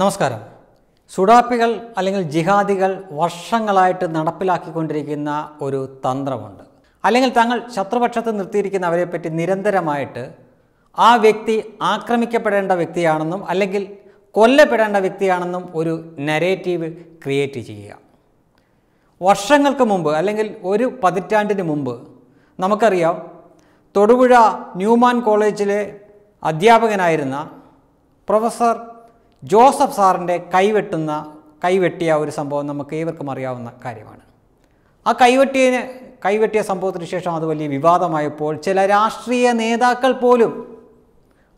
നമസ്കാരം സുഡാപ്പികൾ അല്ലെങ്കിൽ ജിഹാദികൾ വർഷങ്ങളായിട്ട് നടപ്പിലാക്കിക്കൊണ്ടിരിക്കുന്ന ഒരു തന്ത്രമുണ്ട് അല്ലെങ്കിൽ തങ്ങൾ ശത്രുപക്ഷത്ത് നിർത്തിയിരിക്കുന്നവരെ പറ്റി നിരന്തരമായിട്ട് ആ വ്യക്തി ആക്രമിക്കപ്പെടേണ്ട വ്യക്തിയാണെന്നും അല്ലെങ്കിൽ കൊല്ലപ്പെടേണ്ട വ്യക്തിയാണെന്നും ഒരു നരേറ്റീവ് ക്രിയേറ്റ് ചെയ്യുക വർഷങ്ങൾക്ക് മുമ്പ് അല്ലെങ്കിൽ ഒരു പതിറ്റാണ്ടിന് മുമ്പ് നമുക്കറിയാം തൊടുപുഴ ന്യൂമാൻ കോളേജിലെ അധ്യാപകനായിരുന്ന പ്രൊഫസർ ജോസഫ് സാറിൻ്റെ കൈവെട്ടുന്ന കൈവെട്ടിയ ഒരു സംഭവം നമുക്ക് ഏവർക്കും അറിയാവുന്ന കാര്യമാണ് ആ കൈവെട്ടിയതിന് കൈവെട്ടിയ സംഭവത്തിന് ശേഷം അത് വലിയ വിവാദമായപ്പോൾ ചില രാഷ്ട്രീയ നേതാക്കൾ പോലും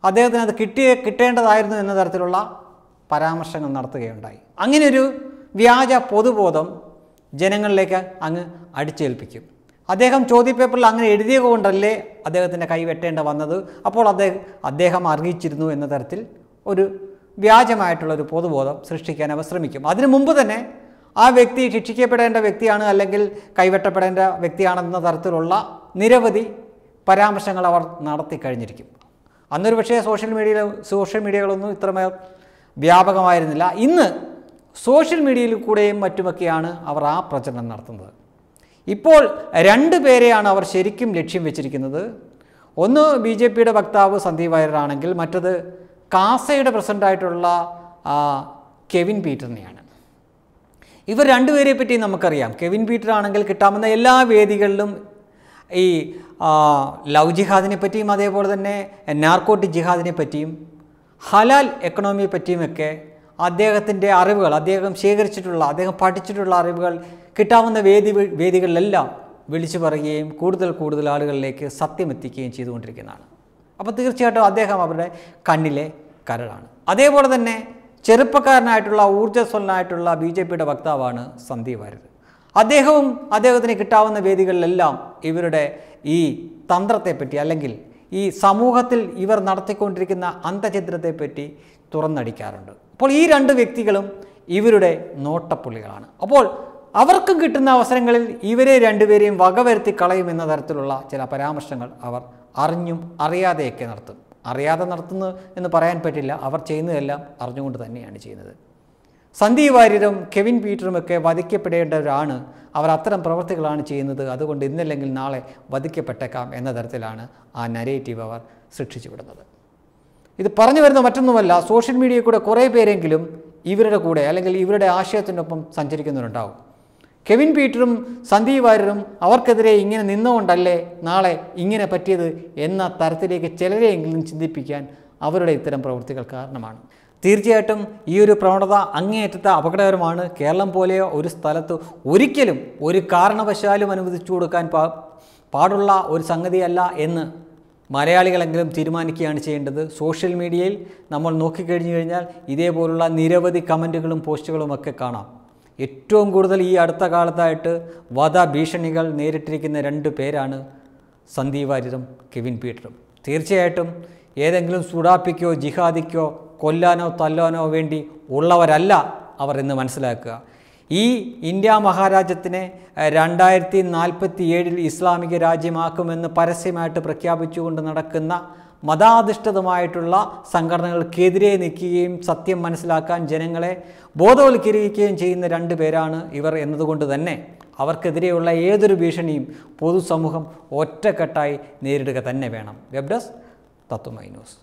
അദ്ദേഹത്തിന് അത് കിട്ടിയ കിട്ടേണ്ടതായിരുന്നു എന്ന തരത്തിലുള്ള പരാമർശങ്ങൾ നടത്തുകയുണ്ടായി അങ്ങനെയൊരു വ്യാജ പൊതുബോധം ജനങ്ങളിലേക്ക് അങ്ങ് അടിച്ചേൽപ്പിക്കും അദ്ദേഹം പേപ്പറിൽ അങ്ങനെ എഴുതിയ കൊണ്ടല്ലേ അദ്ദേഹത്തിൻ്റെ കൈ വെട്ടേണ്ട വന്നത് അപ്പോൾ അദ്ദേഹം അദ്ദേഹം അറിയിച്ചിരുന്നു എന്ന തരത്തിൽ ഒരു വ്യാജമായിട്ടുള്ളൊരു പൊതുബോധം സൃഷ്ടിക്കാൻ അവർ ശ്രമിക്കും അതിനു മുമ്പ് തന്നെ ആ വ്യക്തി ശിക്ഷിക്കപ്പെടേണ്ട വ്യക്തിയാണ് അല്ലെങ്കിൽ കൈവെട്ടപ്പെടേണ്ട വ്യക്തിയാണെന്ന തരത്തിലുള്ള നിരവധി പരാമർശങ്ങൾ അവർ നടത്തി കഴിഞ്ഞിരിക്കും അന്നൊരു പക്ഷേ സോഷ്യൽ മീഡിയയിൽ സോഷ്യൽ മീഡിയകളൊന്നും ഇത്രമേ വ്യാപകമായിരുന്നില്ല ഇന്ന് സോഷ്യൽ മീഡിയയിൽ കൂടെയും മറ്റുമൊക്കെയാണ് അവർ ആ പ്രചരണം നടത്തുന്നത് ഇപ്പോൾ രണ്ട് പേരെയാണ് അവർ ശരിക്കും ലക്ഷ്യം വെച്ചിരിക്കുന്നത് ഒന്ന് ബി ജെ പിയുടെ വക്താവ് സന്ദീപ് വാര്യരാണെങ്കിൽ മറ്റത് കാസയുടെ പ്രസിഡൻ്റായിട്ടുള്ള കെവിൻ പീറ്ററിനെയാണ് ഇവർ രണ്ടുപേരെ പറ്റി നമുക്കറിയാം കെവിൻ പീറ്റർ ആണെങ്കിൽ കിട്ടാവുന്ന എല്ലാ വേദികളിലും ഈ ലവ് ജിഹാദിനെ പറ്റിയും അതേപോലെ തന്നെ നാർക്കോട്ടി ജിഹാദിനെ പറ്റിയും ഹലാൽ എക്കണോമിയെ പറ്റിയുമൊക്കെ അദ്ദേഹത്തിൻ്റെ അറിവുകൾ അദ്ദേഹം ശേഖരിച്ചിട്ടുള്ള അദ്ദേഹം പഠിച്ചിട്ടുള്ള അറിവുകൾ കിട്ടാവുന്ന വേദി വേദികളിലെല്ലാം വിളിച്ചു പറയുകയും കൂടുതൽ കൂടുതൽ ആളുകളിലേക്ക് സത്യമെത്തിക്കുകയും ചെയ്തുകൊണ്ടിരിക്കുന്നതാണ് അപ്പോൾ തീർച്ചയായിട്ടും അദ്ദേഹം അവരുടെ കണ്ണിലെ കരടാണ് അതേപോലെ തന്നെ ചെറുപ്പക്കാരനായിട്ടുള്ള ഊർജ്ജസ്വലനായിട്ടുള്ള ബി ജെ പിയുടെ വക്താവാണ് സന്ദീപ് വാര്യർ അദ്ദേഹവും അദ്ദേഹത്തിന് കിട്ടാവുന്ന വേദികളിലെല്ലാം ഇവരുടെ ഈ തന്ത്രത്തെപ്പറ്റി അല്ലെങ്കിൽ ഈ സമൂഹത്തിൽ ഇവർ നടത്തിക്കൊണ്ടിരിക്കുന്ന അന്തചിത്രത്തെപ്പറ്റി തുറന്നടിക്കാറുണ്ട് അപ്പോൾ ഈ രണ്ട് വ്യക്തികളും ഇവരുടെ നോട്ടപ്പുള്ളികളാണ് അപ്പോൾ അവർക്കും കിട്ടുന്ന അവസരങ്ങളിൽ ഇവരെ രണ്ടുപേരെയും വകവരുത്തി കളയുമെന്ന തരത്തിലുള്ള ചില പരാമർശങ്ങൾ അവർ അറിഞ്ഞും അറിയാതെയൊക്കെ നടത്തും അറിയാതെ നടത്തുന്നു എന്ന് പറയാൻ പറ്റില്ല അവർ ചെയ്യുന്നതെല്ലാം അറിഞ്ഞുകൊണ്ട് തന്നെയാണ് ചെയ്യുന്നത് സന്ധി വാര്യരും കെവിൻ പീറ്ററുമൊക്കെ വധിക്കപ്പെടേണ്ടവരാണ് അവർ അത്തരം പ്രവൃത്തികളാണ് ചെയ്യുന്നത് അതുകൊണ്ട് ഇന്നല്ലെങ്കിൽ നാളെ വധിക്കപ്പെട്ടേക്കാം എന്ന തരത്തിലാണ് ആ നരേറ്റീവ് അവർ സൃഷ്ടിച്ചു വിടുന്നത് ഇത് പറഞ്ഞു വരുന്ന മറ്റൊന്നുമല്ല സോഷ്യൽ മീഡിയയിൽ കൂടെ കുറേ പേരെങ്കിലും ഇവരുടെ കൂടെ അല്ലെങ്കിൽ ഇവരുടെ ആശയത്തിനൊപ്പം സഞ്ചരിക്കുന്നവരുണ്ടാവും കെവിൻ പീറ്ററും സന്ദീപ് വാര്യരും അവർക്കെതിരെ ഇങ്ങനെ നിന്നുകൊണ്ടല്ലേ നാളെ ഇങ്ങനെ പറ്റിയത് എന്ന തരത്തിലേക്ക് ചിലരെയെങ്കിലും ചിന്തിപ്പിക്കാൻ അവരുടെ ഇത്തരം പ്രവൃത്തികൾ കാരണമാണ് തീർച്ചയായിട്ടും ഈ ഒരു പ്രവണത അങ്ങേയറ്റത്തെ അപകടകരമാണ് കേരളം പോലെയോ ഒരു സ്ഥലത്ത് ഒരിക്കലും ഒരു കാരണവശാലും അനുവദിച്ചു കൊടുക്കാൻ പാ പാടുള്ള ഒരു സംഗതിയല്ല എന്ന് മലയാളികളെങ്കിലും തീരുമാനിക്കുകയാണ് ചെയ്യേണ്ടത് സോഷ്യൽ മീഡിയയിൽ നമ്മൾ നോക്കിക്കഴിഞ്ഞു കഴിഞ്ഞാൽ ഇതേപോലുള്ള നിരവധി കമൻറ്റുകളും പോസ്റ്റുകളും ഒക്കെ കാണാം ഏറ്റവും കൂടുതൽ ഈ അടുത്ത കാലത്തായിട്ട് വധഭീഷണികൾ നേരിട്ടിരിക്കുന്ന രണ്ട് പേരാണ് സന്ദീപ് വാര്യരും കെവിൻ പീറ്ററും തീർച്ചയായിട്ടും ഏതെങ്കിലും സുഡാപ്പിക്കോ ജിഹാദിക്കോ കൊല്ലാനോ തല്ലാനോ വേണ്ടി ഉള്ളവരല്ല അവർ എന്ന് മനസ്സിലാക്കുക ഈ ഇന്ത്യ മഹാരാജ്യത്തിനെ രണ്ടായിരത്തി നാൽപ്പത്തി ഏഴിൽ ഇസ്ലാമിക രാജ്യമാക്കുമെന്ന് പരസ്യമായിട്ട് പ്രഖ്യാപിച്ചുകൊണ്ട് നടക്കുന്ന മതാധിഷ്ഠിതമായിട്ടുള്ള സംഘടനകൾക്കെതിരെ നിൽക്കുകയും സത്യം മനസ്സിലാക്കാൻ ജനങ്ങളെ ബോധവൽക്കരിക്കുകയും ചെയ്യുന്ന രണ്ട് പേരാണ് ഇവർ എന്നതുകൊണ്ട് തന്നെ അവർക്കെതിരെയുള്ള ഏതൊരു ഭീഷണിയും പൊതുസമൂഹം ഒറ്റക്കെട്ടായി നേരിടുക തന്നെ വേണം വെബ് ഡെസ്ക് തത്വമൈ ന്യൂസ്